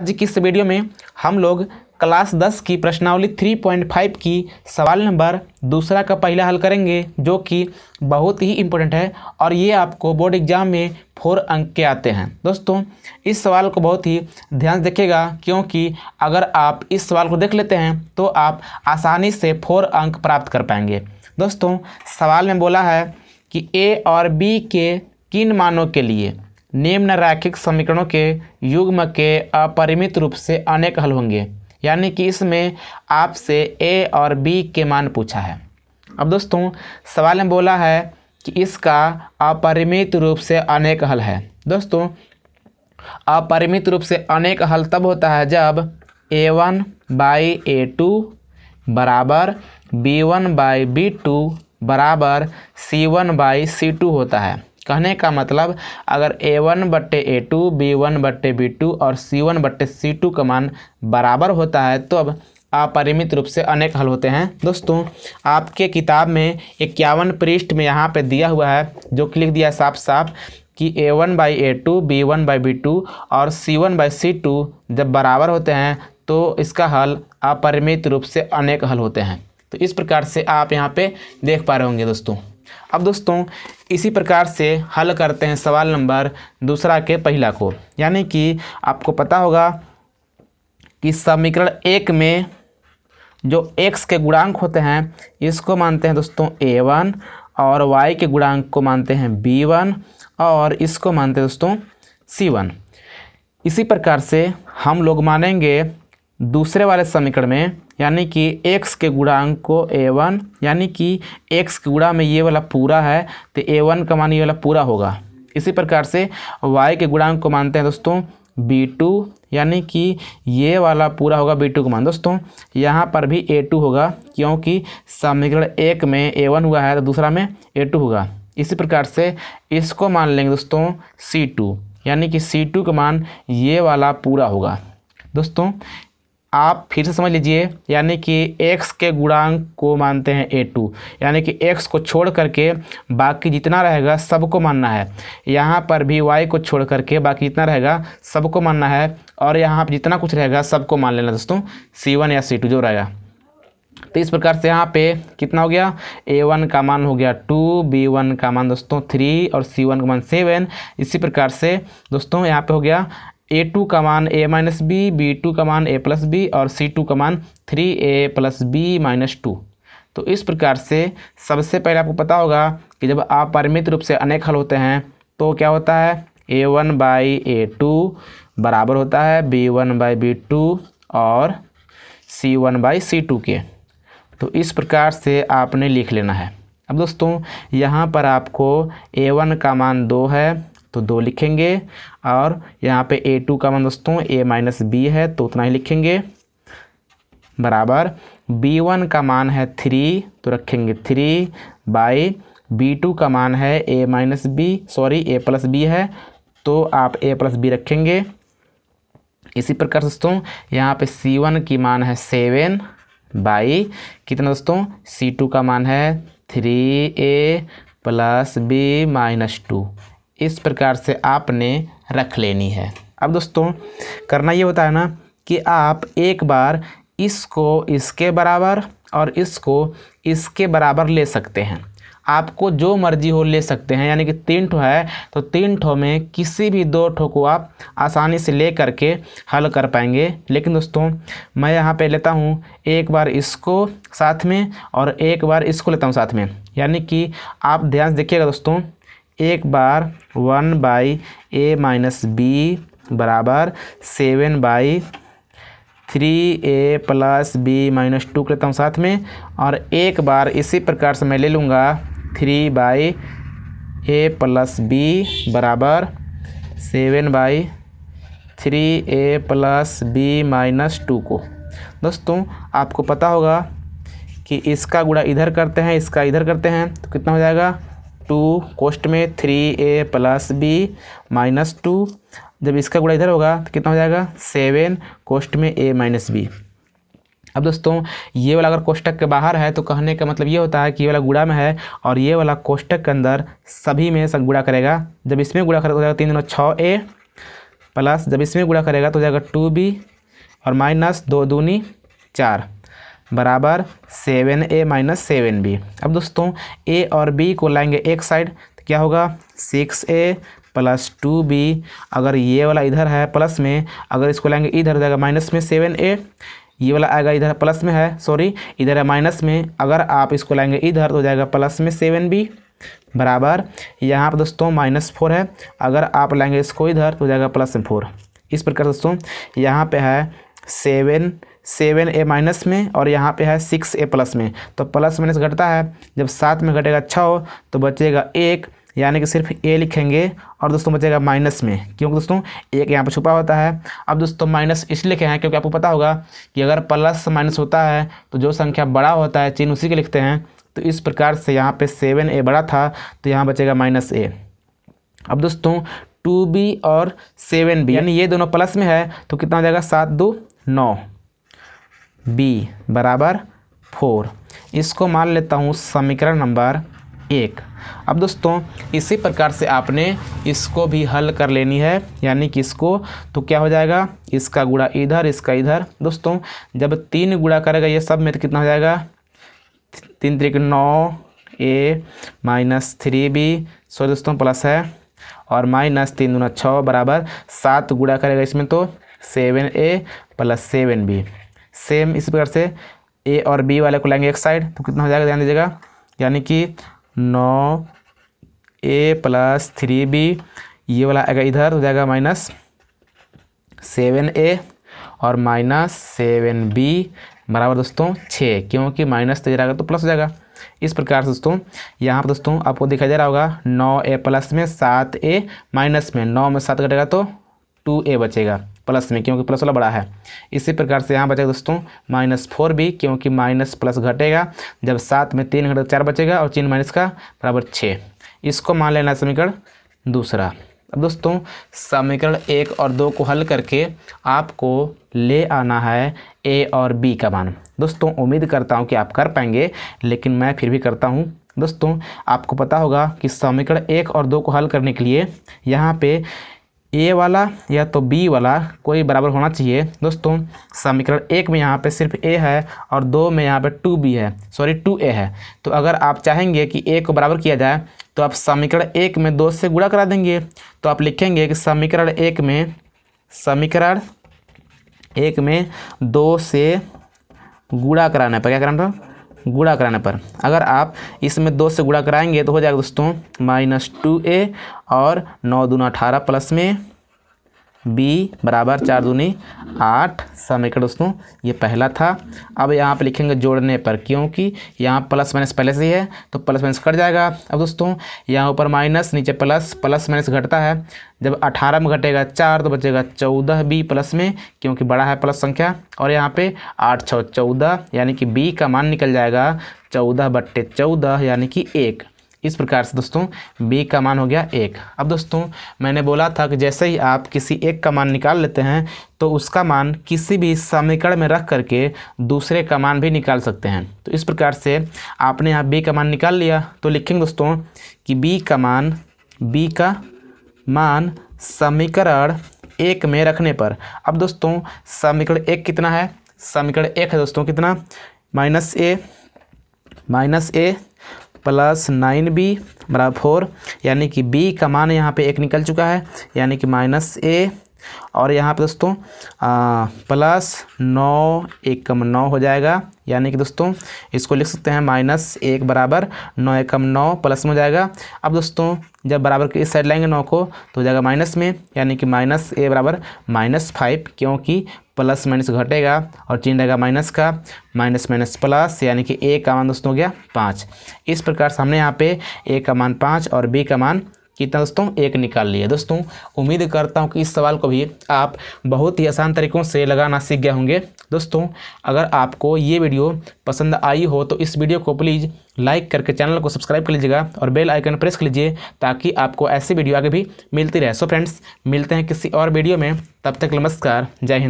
आज की इस वीडियो में हम लोग क्लास दस की प्रश्नावली थ्री पॉइंट फाइव की सवाल नंबर दूसरा का पहला हल करेंगे जो कि बहुत ही इम्पोर्टेंट है और ये आपको बोर्ड एग्जाम में फोर अंक के आते हैं दोस्तों इस सवाल को बहुत ही ध्यान से देखिएगा क्योंकि अगर आप इस सवाल को देख लेते हैं तो आप आसानी से फोर अंक प्राप्त कर पाएंगे दोस्तों सवाल में बोला है कि ए और बी के किन मानों के लिए निम्न रैखिक समीकरणों के युग्म के अपरिमित रूप से अनेक हल होंगे यानी कि इसमें आपसे ए और बी के मान पूछा है अब दोस्तों सवाल में बोला है कि इसका अपरिमित रूप से अनेक हल है दोस्तों अपरिमित रूप से अनेक हल तब होता है जब a one by a two बराबर b one by b two बराबर c one by c two होता है कहने का मतलब अगर ए वन बट्टे ए टू बी वन बट्टे बी टू और सी वन बट्टे सी टू का मान बराबर होता है तो अब अपरिमित रूप से अनेक हल होते हैं दोस्तों आपके किताब में इक्यावन पृष्ठ में यहाँ पे दिया हुआ है जो कि लिख दिया साफ साफ कि a one by a two b one by b two और c one by c two जब बराबर होते हैं तो इसका हल अपरिमित रूप से अनेक हल होते हैं तो इस प्रकार से आप यहाँ पे देख पा रहे होंगे दोस्तों अब दोस्तों इसी प्रकार से हल करते हैं सवाल नंबर दूसरा के पहला को यानी कि आपको पता होगा कि समीकरण एक में जो x के गुणांक होते हैं इसको मानते हैं दोस्तों ए वन और y के गुणांक को मानते हैं बी वन और इसको मानते हैं दोस्तों सी वन इसी प्रकार से हम लोग मानेंगे दूसरे वाले समीकरण में यानी कि x के गुणांक को a1 यानी कि x के गुणा में ये वाला पूरा है तो a1 का मान ये वाला पूरा होगा इसी प्रकार से y के गुणांक को मानते हैं दोस्तों b2 यानी कि ये वाला पूरा होगा b2 का मान दोस्तों यहाँ पर भी a2 होगा क्योंकि समीकरण एक में a1 हुआ है तो दूसरा में a2 होगा इसी प्रकार से इसको मान लेंगे दोस्तों टू यानी कि टू का मान ये वाला पूरा होगा दोस्तों आप फिर से समझ लीजिए यानी कि x के गुणांक को मानते हैं ए टू यानी कि x को छोड़ करके बाकी जितना रहेगा सबको मानना है यहाँ पर भी y को छोड़ करके बाकी जितना रहेगा सबको मानना है और यहाँ पर जितना कुछ रहेगा सबको मान लेना दोस्तों c1 या c2 जो रहेगा तो इस प्रकार से यहाँ पे कितना हो गया ए वन का मान हो गया टू बी वन का मान दोस्तों थ्री और सी वन का मान सेवन इसी प्रकार से दोस्तों यहाँ पे हो गया ए टू का मान a minus b b two का मान ए प्लस बी और सी टू का मान three a plus b minus two तो इस प्रकार से सबसे पहले आपको पता होगा कि जब आप परिमित रूप से अनेक हल होते हैं तो क्या होता है a one by a two बराबर होता है b one by b two और c one by c two के तो इस प्रकार से आपने लिख लेना है अब दोस्तों यहाँ पर आपको ए वन का मान दो है तो दो लिखेंगे और यहाँ पे ए टू का मान दोस्तों ए माइनस बी है तो उतना ही लिखेंगे बराबर बी वन का मान है थ्री तो रखेंगे थ्री बाई बी टू का मान है a minus b sorry a plus b है तो आप ए प्लस बी रखेंगे इसी प्रकार दोस्तों यहाँ पे सी वन की मान है सेवन बाई कितना दोस्तों सी टू का मान है three a plus b minus two इस प्रकार से आपने रख लेनी है अब दोस्तों करना ये होता है ना कि आप एक बार इसको इसके बराबर और इसको इसके बराबर ले सकते हैं आपको जो मर्जी हो ले सकते हैं यानी कि तीन ठो है तो तीन ठो में किसी भी दो ठो को आप आसानी से ले करके हल कर पाएंगे लेकिन दोस्तों मैं यहाँ पे लेता हूँ एक बार इसको साथ में और एक बार इसको लेता हूँ साथ में यानी कि आप ध्यान से देखिएगा दोस्तों एक बार one by a minus b बराबर seven by three a plus b minus two लेता हूँ साथ में और एक बार इसी प्रकार से मैं ले लूँगा three by a plus b बराबर seven by three a plus b minus two को दोस्तों आपको पता होगा कि इसका गुड़ा इधर करते हैं इसका इधर करते हैं तो कितना हो जाएगा टू कोस्ट में three a plus b minus two जब इसका गुणा इधर होगा तो कितना हो जाएगा सेवन कोस्ट में ए माइनस बी अब दोस्तों ये वाला अगर कोष्टक के बाहर है तो कहने का मतलब ये होता है कि ये वाला गुड़ा में है और ये वाला कोष्टक के अंदर सभी में सब गुड़ा करेगा जब इसमें गुड़ा करेगा तीन दिनों छः ए प्लस जब इसमें गुड़ा करेगा तो हो जाएगा टू बी और माइनस दो दूनी चार बराबर seven a minus seven b अब दोस्तों ए और बी को लाएंगे एक साइड तो क्या होगा six a plus two b अगर ये वाला इधर है प्लस में अगर इसको लाएंगे इधर तो जाएगा माइनस में सेवन ए ये वाला आएगा इधर प्लस में है सॉरी इधर है माइनस में अगर आप इसको लाएंगे इधर तो जाएगा प्लस में सेवन बी बराबर यहाँ पर दोस्तों माइनस फोर है अगर आप लाएंगे इसको इधर तो जाएगा प्लस में फोर इस प्रकार दोस्तों यहाँ पे है सेवन सेवन ए माइनस में और यहाँ पे है सिक्स ए प्लस में तो प्लस माइनस घटता है जब सात में घटेगा छः हो तो बचेगा एक यानी कि सिर्फ ए लिखेंगे और दोस्तों बचेगा माइनस में क्योंकि दोस्तों एक यहाँ पर छुपा होता है अब दोस्तों माइनस इसलिए लिखे हैं क्योंकि आपको पता होगा कि अगर प्लस माइनस होता है तो जो संख्या बड़ा होता है चिन्ह उसी के लिखते हैं तो इस प्रकार से यहाँ पे सेवन ए बड़ा था तो यहाँ बचेगा माइनस ए अब दोस्तों टू बी और सेवन बी यानी ये दोनों प्लस में है तो कितना हो जाएगा सात दो नौ बी बराबर फोर इसको मान लेता हूँ समीकरण नंबर एक अब दोस्तों इसी प्रकार से आपने इसको भी हल कर लेनी है यानी कि इसको तो क्या हो जाएगा इसका गुड़ा इधर इसका इधर दोस्तों जब तीन गुड़ा करेगा ये सब में तो कितना हो जाएगा तीन तरीके नौ a minus three b so दोस्तों प्लस है और माइनस तीन दूना छः बराबर सात गुड़ा करेगा इसमें तो seven a plus seven b same इसी प्रकार से ए और बी वाले को लाएंगे एक साइड तो कितना हो जाएगा ध्यान दीजिएगा यानी कि नौ ए प्लस थ्री बी ये वाला आएगा इधर हो जाएगा माइनस सेवन ए और माइनस सेवन बी बराबर दोस्तों छः क्योंकि माइनस तेज आएगा तो प्लस हो जाएगा इस प्रकार से दोस्तों यहाँ पर दोस्तों आपको दिखाई दे रहा होगा नौ ए प्लस में सात ए माइनस में नौ में सात कटेगा तो टू ए बचेगा प्लस में क्योंकि प्लस वाला बड़ा है इसी प्रकार से यहाँ बचेगा दोस्तों माइनस फोर भी क्योंकि माइनस प्लस घटेगा जब सात में तीन घटेगा तो चार बचेगा और चीन माइनस का बराबर छः इसको मान लेना समीकरण दूसरा अब दोस्तों समीकरण एक और दो को हल करके आपको ले आना है ए और बी का मान दोस्तों उम्मीद करता हूँ कि आप कर पाएंगे लेकिन मैं फिर भी करता हूँ दोस्तों आपको पता होगा कि समीकरण एक और दो को हल करने के लिए यहाँ पे ए वाला या तो बी वाला कोई बराबर होना चाहिए दोस्तों समीकरण एक में यहाँ पे सिर्फ ए है और दो में यहाँ पे टू बी है सॉरी टू ए है तो अगर आप चाहेंगे कि ए को बराबर किया जाए तो आप समीकरण एक में दो से गुणा करा देंगे तो आप लिखेंगे कि समीकरण एक में समीकरण एक में दो से गुणा कराना पर क्या कराना था गुड़ा कराने पर अगर आप इसमें दो से गुड़ा कराएंगे तो हो जाएगा दोस्तों माइनस टू ए और नौ दूना अठारह प्लस में बी बराबर चार दूनी आठ समीकरण दोस्तों ये पहला था अब यहाँ पे लिखेंगे जोड़ने पर क्योंकि यहाँ प्लस माइनस पहले से ही है तो प्लस माइनस कट जाएगा अब दोस्तों यहाँ ऊपर माइनस नीचे प्लस प्लस माइनस घटता है जब अठारह में घटेगा चार तो बचेगा चौदह बी प्लस में क्योंकि बड़ा है प्लस संख्या और यहाँ पे आठ छः चौदह यानी कि बी का मान निकल जाएगा चौदह बट्टे चौदह यानी कि एक इस प्रकार से दोस्तों b का मान हो गया एक अब दोस्तों मैंने बोला था कि जैसे ही आप किसी एक का मान निकाल लेते हैं तो उसका मान किसी भी समीकरण में रख करके दूसरे का मान भी निकाल सकते हैं तो इस प्रकार से आपने यहाँ b का मान निकाल लिया तो लिखेंगे दोस्तों कि b का मान b का मान समीकरण एक में रखने पर अब दोस्तों समीकरण एक कितना है समीकरण एक है दोस्तों कितना minus a minus a plus nine b बराबर फोर यानी कि बी का मान यहाँ पे एक निकल चुका है यानी कि माइनस ए और यहाँ पे दोस्तों प्लस नौ एक कम नौ हो जाएगा यानी कि दोस्तों इसको लिख सकते हैं माइनस एक बराबर नौ एक कम नौ प्लस में हो जाएगा अब दोस्तों जब बराबर के इस साइड लाएंगे नौ को तो हो जाएगा माइनस में यानी कि माइनस ए बराबर माइनस फाइव क्योंकि प्लस माइनस घटेगा और चिन्ह रहेगा माइनस का माइनस माइनस प्लस यानी कि ए का मान दोस्तों हो गया पाँच इस प्रकार से हमने यहाँ पे ए का मान पाँच और बी का मान कितना दोस्तों एक निकाल लिया दोस्तों उम्मीद करता हूँ कि इस सवाल को भी आप बहुत ही आसान तरीक़ों से लगाना सीख गए होंगे दोस्तों अगर आपको ये वीडियो पसंद आई हो तो इस वीडियो को प्लीज़ लाइक करके चैनल को सब्सक्राइब कर लीजिएगा और बेल आइकन प्रेस कर लीजिए ताकि आपको ऐसी वीडियो आगे भी मिलती रहे सो फ्रेंड्स मिलते हैं किसी और वीडियो में तब तक नमस्कार जय हिंद